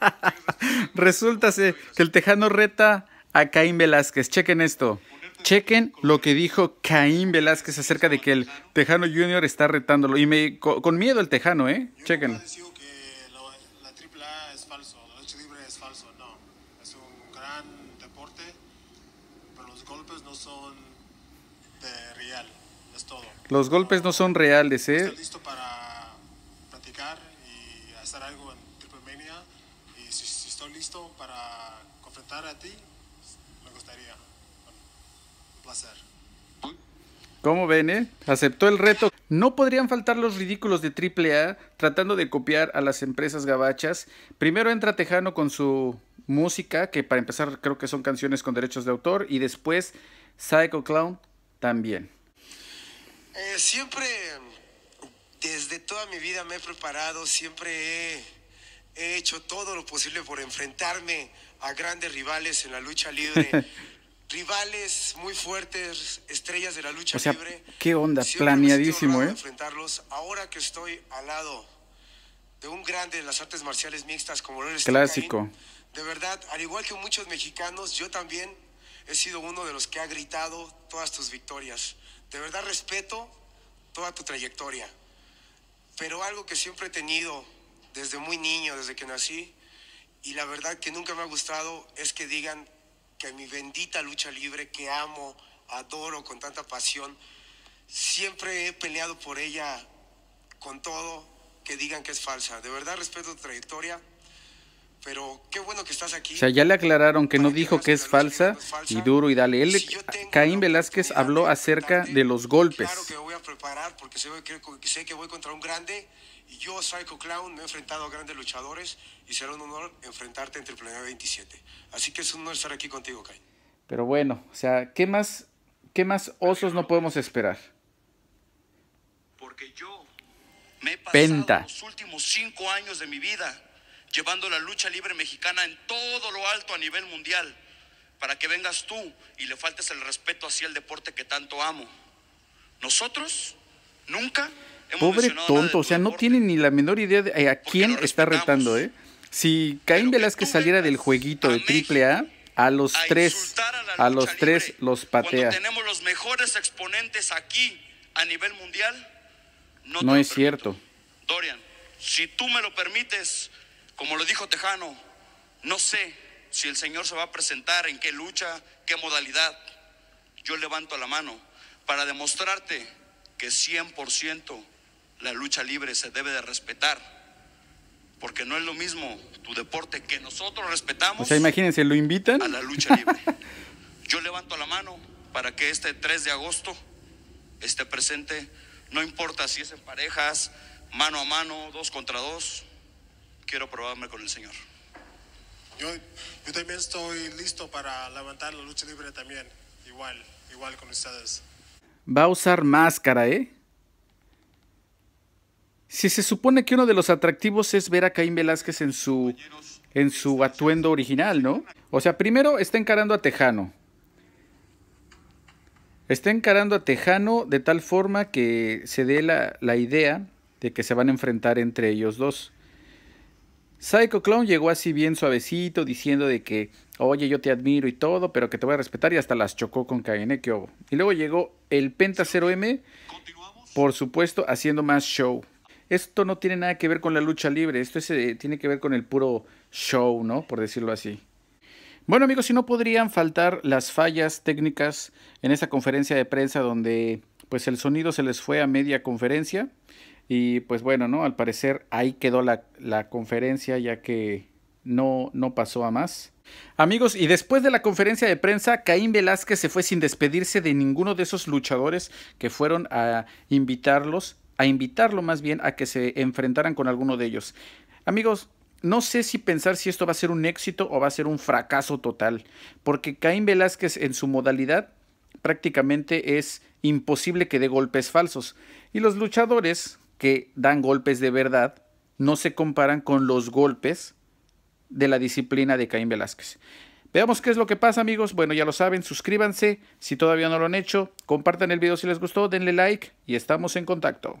Resulta que el tejano reta a Caín Velázquez. Chequen esto. Chequen lo que dijo Caín Velázquez acerca de que el Tejano Junior está retándolo. Y me, con, miedo el Tejano, ¿eh? Chequen. dicho que la, AAA es falso, la lucha libre es falso, no. Es un gran deporte, pero los golpes no son de real, es todo. Los golpes no son reales, ¿eh? Estás listo para platicar y hacer algo en Triple Mania y si, estoy listo para confrontar a ti, me gustaría. Un placer. ¿Cómo ven, eh? Aceptó el reto. No podrían faltar los ridículos de AAA tratando de copiar a las empresas gabachas. Primero entra Tejano con su música, que para empezar creo que son canciones con derechos de autor, y después Psycho Clown también. Eh, siempre, desde toda mi vida me he preparado, siempre he He hecho todo lo posible por enfrentarme a grandes rivales en la lucha libre. rivales muy fuertes, estrellas de la lucha o sea, libre. ¿Qué onda? Planeadísimo, ¿eh? Enfrentarlos ahora que estoy al lado de un grande de las artes marciales mixtas como lo Clásico. de verdad, al igual que muchos mexicanos, yo también he sido uno de los que ha gritado todas tus victorias. De verdad respeto toda tu trayectoria. Pero algo que siempre he tenido desde muy niño, desde que nací, y la verdad que nunca me ha gustado es que digan que mi bendita lucha libre, que amo, adoro con tanta pasión, siempre he peleado por ella con todo, que digan que es falsa. De verdad respeto tu trayectoria, pero qué bueno que estás aquí. O sea, ya le aclararon que no dijo que es falsa y duro y dale. Él, Caín Velázquez habló acerca de los golpes. Claro que voy a preparar porque sé que voy contra un grande y yo, Psycho Clown, me he enfrentado a grandes luchadores y será un honor enfrentarte el planeta 27. Así que es un honor estar aquí contigo, Caín. Pero bueno, o sea, ¿qué más, qué más osos no podemos esperar? Porque yo me he pasado Penta. los últimos cinco años de mi vida llevando la lucha libre mexicana en todo lo alto a nivel mundial, para que vengas tú y le faltes el respeto hacia el deporte que tanto amo. Nosotros nunca hemos Pobre tonto, o sea, no tiene ni la menor idea de eh, a quién está retando, ¿eh? Si Caín Velázquez saliera del jueguito de Triple A, a los tres, a, los tres los patea. tenemos los mejores exponentes aquí a nivel mundial, no, es cierto. Dorian, si tú me lo permites, como lo dijo Tejano, no sé si el Señor se va a presentar, en qué lucha, qué modalidad. Yo levanto la mano para demostrarte que 100% la lucha libre se debe de respetar porque no es lo mismo tu deporte que nosotros respetamos. O sea, imagínense, lo invitan a la lucha libre. Yo levanto la mano para que este 3 de agosto esté presente, no importa si es en parejas, mano a mano, dos contra dos, quiero probarme con el Señor. Yo, también estoy listo para levantar la lucha libre también, igual, igual con ustedes. Va a usar máscara, ¿eh? Si se supone que uno de los atractivos es ver a Caín Velázquez en su en su atuendo original, ¿no? O sea, primero está encarando a Tejano. Está encarando a Tejano de tal forma que se dé la, la idea de que se van a enfrentar entre ellos dos. Psycho Clown llegó así bien suavecito diciendo de que, oye, yo te admiro y todo, pero que te voy a respetar y hasta las chocó con KNE, que Y luego llegó el Penta 0M, por supuesto, haciendo más show. Esto no tiene nada que ver con la lucha libre, esto eh, tiene que ver con el puro show, ¿no? Por decirlo así. Bueno amigos, si no podrían faltar las fallas técnicas en esa conferencia de prensa donde pues el sonido se les fue a media conferencia. Y pues bueno, ¿no? Al parecer ahí quedó la, conferencia ya que no, no pasó a más. Amigos, y después de la conferencia de prensa, Caín Velázquez se fue sin despedirse de ninguno de esos luchadores que fueron a invitarlos, a invitarlo más bien a que se enfrentaran con alguno de ellos. Amigos, no sé si pensar si esto va a ser un éxito o va a ser un fracaso total, porque Caín Velázquez en su modalidad prácticamente es imposible que dé golpes falsos. Y los luchadores que dan golpes de verdad no se comparan con los golpes de la disciplina de Caín Velázquez. Veamos qué es lo que pasa, amigos. Bueno, ya lo saben, suscríbanse si todavía no lo han hecho, compartan el video si les gustó, denle like y estamos en contacto.